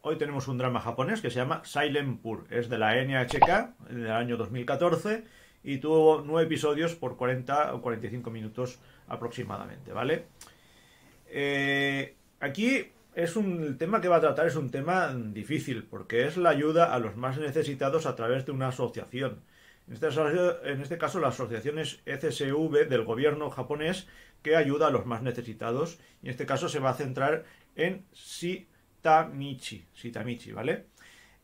hoy tenemos un drama japonés que se llama Silent Pur. Es de la NHK del año 2014 y tuvo nueve episodios por 40 o 45 minutos aproximadamente, ¿vale? Eh, aquí es un tema que va a tratar, es un tema difícil, porque es la ayuda a los más necesitados a través de una asociación. En este, caso, este la asociación es CSV del gobierno japonés que ayuda a los más necesitados. Y en este caso se va a centrar en si Tamichi, ¿vale?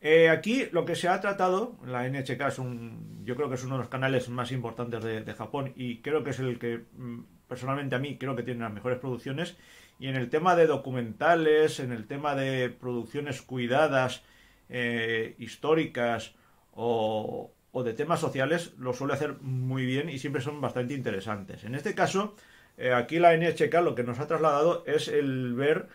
Eh, aquí lo que se ha tratado, la NHK es un, yo creo que es uno de los canales más importantes de, Japón y creo que es el que mm, personalmente a mí creo que tiene las mejores producciones y en el tema de documentales, en el tema de producciones cuidadas, eh, históricas o, de temas sociales, lo suele hacer muy bien y siempre son bastante interesantes. En este caso, eh, aquí la NHK lo que nos ha trasladado es el ver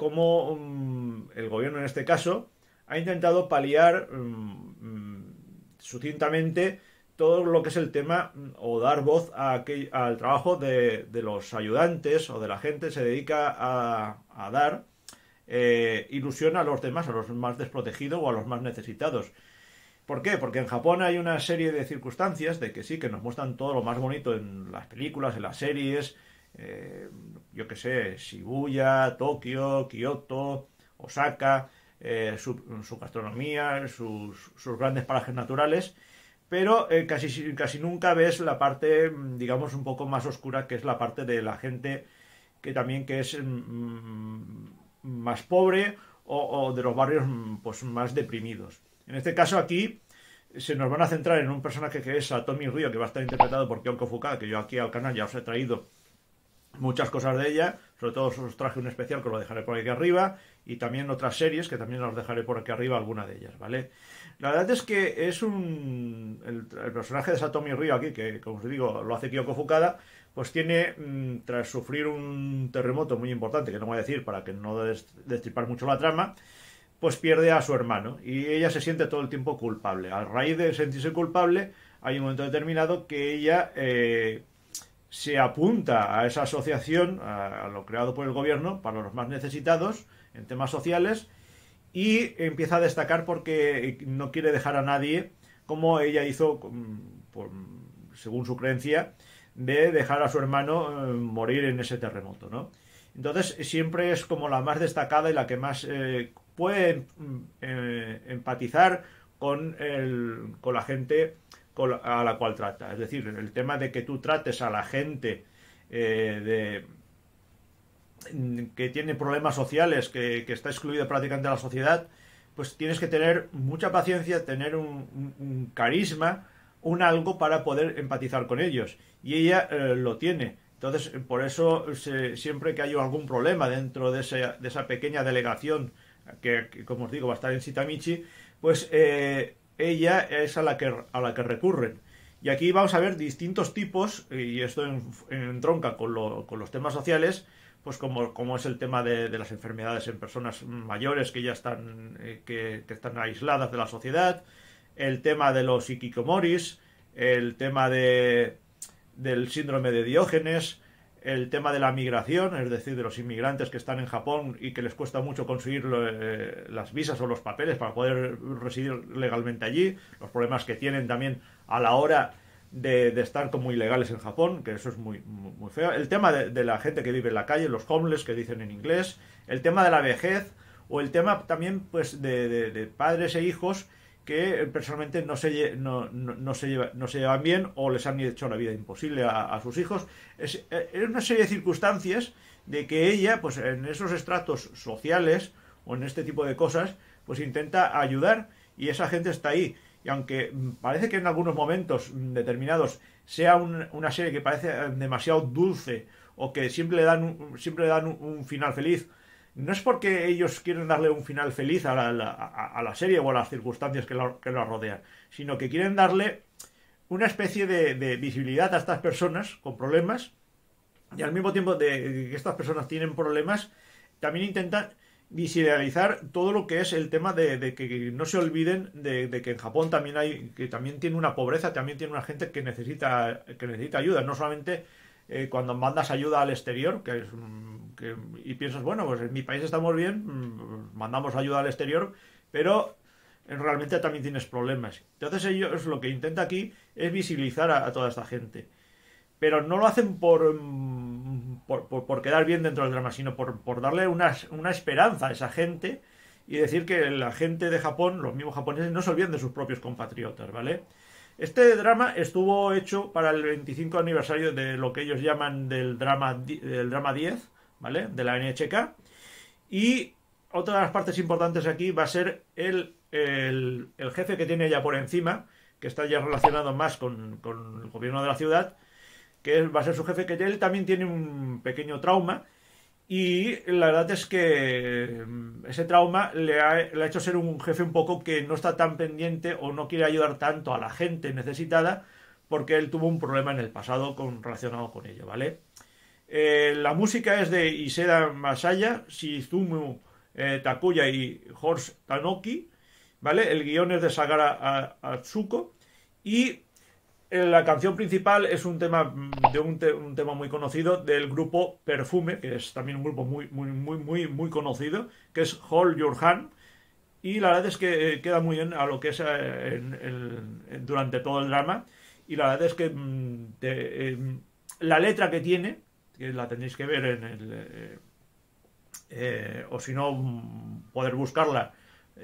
cómo mm, el gobierno en este caso ha intentado paliar mm, sucintamente todo lo que es el tema mm, o dar voz a al trabajo de, los ayudantes o de la gente que se dedica a, dar eh, ilusión a los demás, a los más desprotegidos o a los más necesitados. ¿Por qué? Porque en Japón hay una serie de circunstancias de que sí, que nos muestran todo lo más bonito en las películas, en las series, eh, yo que sé, Shibuya, Tokio, Kioto, Osaka, eh, su, gastronomía, sus, grandes parajes naturales, pero eh, casi, casi nunca ves la parte, mm, digamos, un poco más oscura, que es la parte de la gente que también que es mm, mm, más pobre o, de los barrios pues, más deprimidos. En este caso aquí se nos van a centrar en un personaje que es Tommy Río, que va a estar interpretado por Kyoko Fukada, que yo aquí al canal ya os he traído muchas cosas de ella. Sobre todo os traje un especial que lo dejaré por aquí arriba. Y también otras series que también las dejaré por aquí arriba, alguna de ellas, ¿vale? La verdad es que es un. El, personaje de Satomi Río aquí, que como os digo, lo hace Kiyoko Fukada, pues tiene, mm, tras sufrir un terremoto muy importante, que no voy a decir para que no destripar mucho la trama, pues pierde a su hermano. Y ella se siente todo el tiempo culpable. A raíz de sentirse culpable, hay un momento determinado que ella. Eh, se apunta a esa asociación, a, lo creado por el gobierno, para los más necesitados en temas sociales, y empieza a destacar porque eh, no quiere dejar a nadie, como ella hizo, según su creencia, de dejar a su hermano eh, morir en ese terremoto, ¿no? Entonces siempre es como la más destacada y la que más eh, puede mm, empatizar con, con la gente a la cual trata. Es decir, el tema de que tú trates a la gente eh, de, mm, que tiene problemas sociales, que, está excluido prácticamente de la sociedad, pues tienes que tener mucha paciencia, tener un, carisma, un algo para poder empatizar con ellos. Y ella eh, lo tiene. Entonces, por eso siempre que haya algún problema dentro de, esa pequeña delegación, que, como os digo va a estar en Sitamichi, pues eh, ella es a la que, a la que recurren. Y aquí vamos a ver distintos tipos, y esto entronca en con, con, los temas sociales, pues como, es el tema de, las enfermedades en personas mayores que ya están, eh, que, están aisladas de la sociedad, el tema de los psiquicomoris, el tema de, del síndrome de Diógenes, el tema de la migración, es decir, de los inmigrantes que están en Japón y que les cuesta mucho conseguir eh, las visas o los papeles para poder residir legalmente allí, los problemas que tienen también a la hora de, estar como ilegales en Japón, que eso es muy, feo, el tema de, la gente que vive en la calle, los homeless que dicen en inglés, el tema de la vejez o el tema también pues de, de padres e hijos que eh, personalmente no se, no, no, se no se llevan bien o les han hecho la vida imposible a, sus hijos. Es, eh, una serie de circunstancias de que ella, pues en esos estratos sociales o en este tipo de cosas, pues intenta ayudar y esa gente está ahí. Y aunque parece que en algunos momentos determinados sea una serie que parece eh, demasiado dulce o que siempre le dan, siempre le dan un final feliz no es porque ellos quieren darle un final feliz a la, a, la serie o a las circunstancias que la, rodean, sino que quieren darle una especie de, visibilidad a estas personas con problemas y al mismo tiempo de que estas personas tienen problemas, también intentan visibilizar todo lo que es el tema de, que no se olviden de, de, que en Japón también hay que también tiene una pobreza también tiene una gente que necesita que necesita ayuda no solamente eh, cuando mandas ayuda al exterior, que es, mm, y piensas, bueno, pues en mi país estamos bien, mm, mandamos ayuda al exterior, pero eh, realmente también tienes problemas. Entonces ellos lo que intenta aquí es visibilizar a, toda esta gente. Pero no lo hacen por, mm, por, quedar bien dentro del drama, sino por, darle una, una esperanza a esa gente y decir que la gente de Japón, los mismos japoneses, no se olviden de sus propios compatriotas, ¿vale? Este drama estuvo hecho para el 25 aniversario de lo que ellos llaman del drama, del drama 10, ¿vale? De la NHK. Y otra de las partes importantes aquí va a ser el, el, jefe que tiene allá por encima, que está ya relacionado más con, con el gobierno de la ciudad, que va a ser su jefe, que él también tiene un pequeño trauma y la verdad es que mm, ese trauma le ha, hecho ser un jefe un poco que no está tan pendiente o no quiere ayudar tanto a la gente necesitada porque él tuvo un problema en el pasado con, relacionado con ello, ¿vale? Eh, la música es de Iseda Masaya, Shizumu eh, Takuya y Horst Tanoki, ¿vale? El guión es de Sagara Atsuko y eh, la canción principal es un tema mm, de un, tema muy conocido del grupo Perfume, que es también un grupo muy, muy, muy, muy, muy conocido, que es Hold Your Hand. Y la verdad es que eh, queda muy bien a lo que es eh, durante todo el drama. Y la verdad es que mm, em, la letra que tiene, que la tenéis que ver en el. o si no, mm, poder buscarla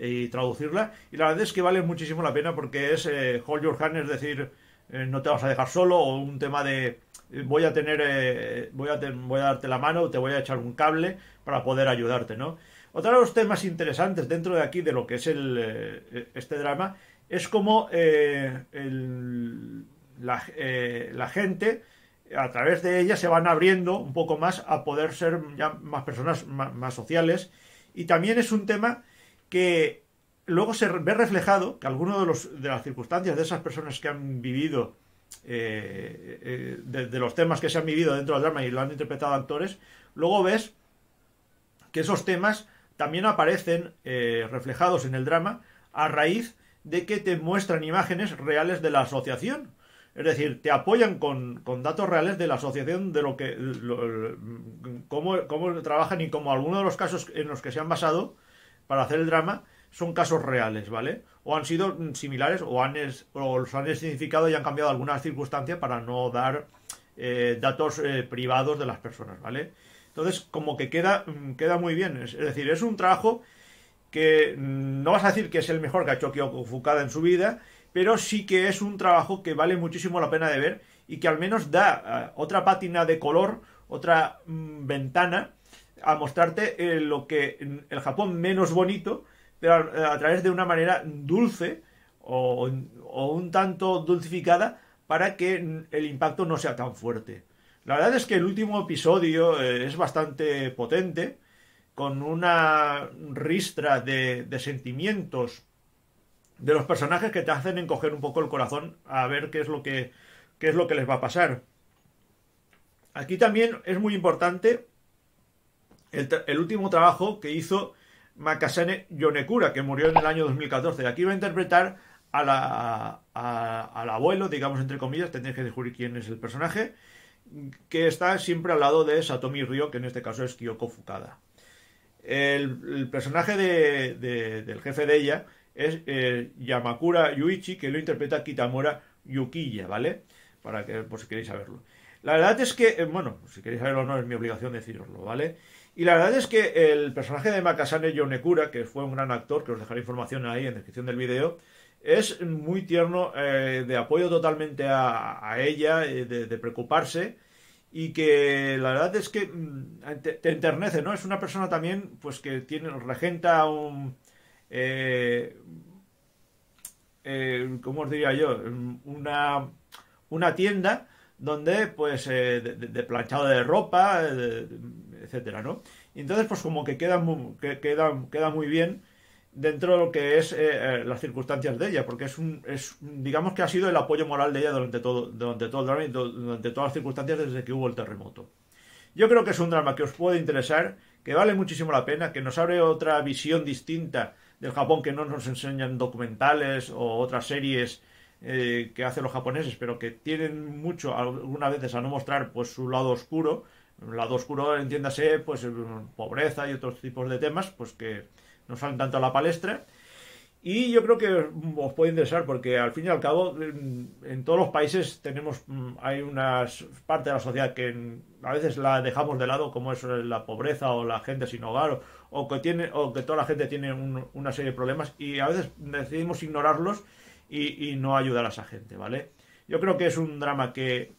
y traducirla. Y la verdad es que vale muchísimo la pena porque es Hold Your Hand, es decir eh, no te vas a dejar solo, o un tema de eh, voy a tener, eh, voy, a voy a darte la mano, te voy a echar un cable para poder ayudarte, ¿no? Otro de los temas interesantes dentro de aquí de lo que es el, este drama es como la, gente a través de ella se van abriendo un poco más a poder ser ya más personas más sociales. Y también es un tema que luego se ve reflejado que algunas de, los, de las circunstancias de esas personas que han vivido, eh, eh, de, los temas que se han vivido dentro del drama y lo han interpretado actores, luego ves que esos temas también aparecen eh, reflejados en el drama a raíz de que te muestran imágenes reales de la asociación. Es decir, te apoyan con, datos reales de la asociación, de lo que, cómo, cómo trabajan y como algunos de los casos en los que se han basado para hacer el drama, son casos reales, ¿vale? O han sido mm, similares o, han los han significado y han cambiado algunas circunstancias para no dar eh, datos eh, privados de las personas, ¿vale? Entonces, como que queda, mm, queda muy bien. Es, decir, es un trabajo que mm, no vas a decir que es el mejor que ha hecho Kyoko Fukada en su vida, pero sí que es un trabajo que vale muchísimo la pena de ver y que al menos da eh, otra pátina de color, otra ventana a mostrarte lo que el Japón menos bonito pero a, través de una manera dulce o, un tanto dulcificada para que el impacto no sea tan fuerte. La verdad es que el último episodio eh, es bastante potente, con una ristra de, sentimientos de los personajes que te hacen encoger un poco el corazón a ver qué es lo que, qué es lo que les va a pasar. Aquí también es muy importante el último trabajo que hizo Makasane Yonekura, que murió en el año 2014. Y aquí va a interpretar al abuelo, digamos entre comillas, tendréis que descubrir quién es el personaje, que está siempre al lado de Satomi Ryo, que en este caso es Kyoko Fukada. El, personaje de, del jefe de ella es eh, Yamakura Yuichi, que lo interpreta Kitamura Yukiya, ¿vale? Para que, por si queréis saberlo. La verdad es que, eh, bueno, si queréis saberlo no es mi obligación deciroslo, ¿vale? Y la verdad es que el personaje de Makasane Yonekura, que fue un gran actor, que os dejaré información ahí en la descripción del video, es muy tierno, eh, de apoyo totalmente a, ella, eh, de, preocuparse, y que la verdad es que mm, te, enternece, ¿no? Es una persona también, pues que tiene, regenta un... Eh, eh ¿Cómo os diría yo? Una, una tienda donde, pues, de, planchado de ropa, etcétera, ¿no? Y entonces, pues como que queda muy, queda, muy bien dentro de lo que es eh, eh, las circunstancias de ella, porque es un, es, digamos que ha sido el apoyo moral de ella durante todo, durante todo el drama y durante todas las circunstancias desde que hubo el terremoto. Yo creo que es un drama que os puede interesar, que vale muchísimo la pena, que nos abre otra visión distinta del Japón que no nos enseñan documentales o otras series eh, que hacen los japoneses, pero que tienen mucho algunas veces a no mostrar pues su lado oscuro, lado oscuro, entiéndase, pues eh, pobreza y otros tipos de temas, pues que no salen tanto a la palestra. Y yo creo que os puede interesar porque al fin y al cabo en todos los países tenemos mm, hay unas parte de la sociedad que a veces la dejamos de lado como es eh, la pobreza o la gente sin hogar o, que tiene o que toda la gente tiene una serie de problemas y a veces decidimos ignorarlos y, y no ayudar a esa gente, ¿vale? Yo creo que es un drama que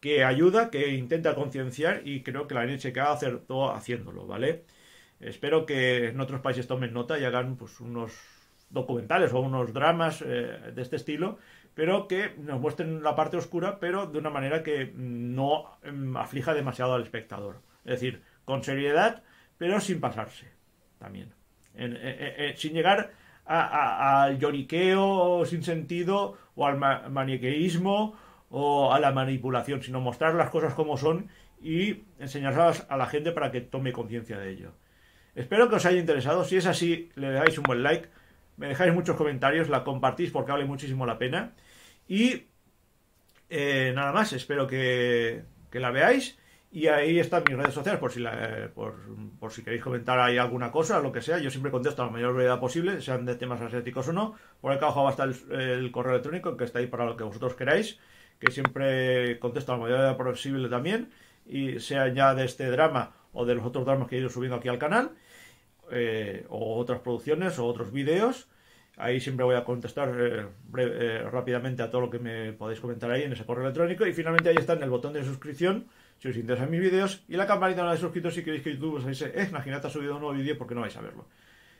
que ayuda, que intenta concienciar y creo que la NHK acertó haciéndolo, ¿vale? Espero que en otros países tomen nota y hagan pues, unos documentales o unos dramas eh, de este estilo, pero que nos muestren la parte oscura, pero de una manera que no em, aflija demasiado al espectador. Es decir, con seriedad, pero sin pasarse también. Eh, eh, sin llegar al lloriqueo sin sentido o al maniqueísmo o a la manipulación, sino mostrar las cosas como son y enseñarlas a la gente para que tome conciencia de ello. Espero que os haya interesado. Si es así, le dejáis un buen like, me dejáis muchos comentarios, la compartís porque vale muchísimo la pena. Y eh, nada más, espero que, la veáis. Y ahí están mis redes sociales por si, por, si queréis comentar ahí alguna cosa, lo que sea. Yo siempre contesto a la mayor brevedad posible, sean de temas asiáticos o no. Por acá abajo va a estar el correo electrónico que está ahí para lo que vosotros queráis que siempre contesto a la mayoría posible también, y sea ya de este drama o de los otros dramas que he ido subiendo aquí al canal, eh, o otras producciones o otros vídeos. Ahí siempre voy a contestar eh, eh, rápidamente a todo lo que me podéis comentar ahí en ese correo electrónico. Y finalmente ahí está en el botón de suscripción si os interesan mis vídeos y la campanita de suscritos si queréis que YouTube os avise, eh, imagínate ha subido un nuevo vídeo porque no vais a verlo.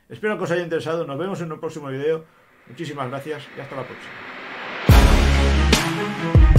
Espero que os haya interesado, nos vemos en un próximo vídeo. Muchísimas gracias y hasta la próxima. Thank you.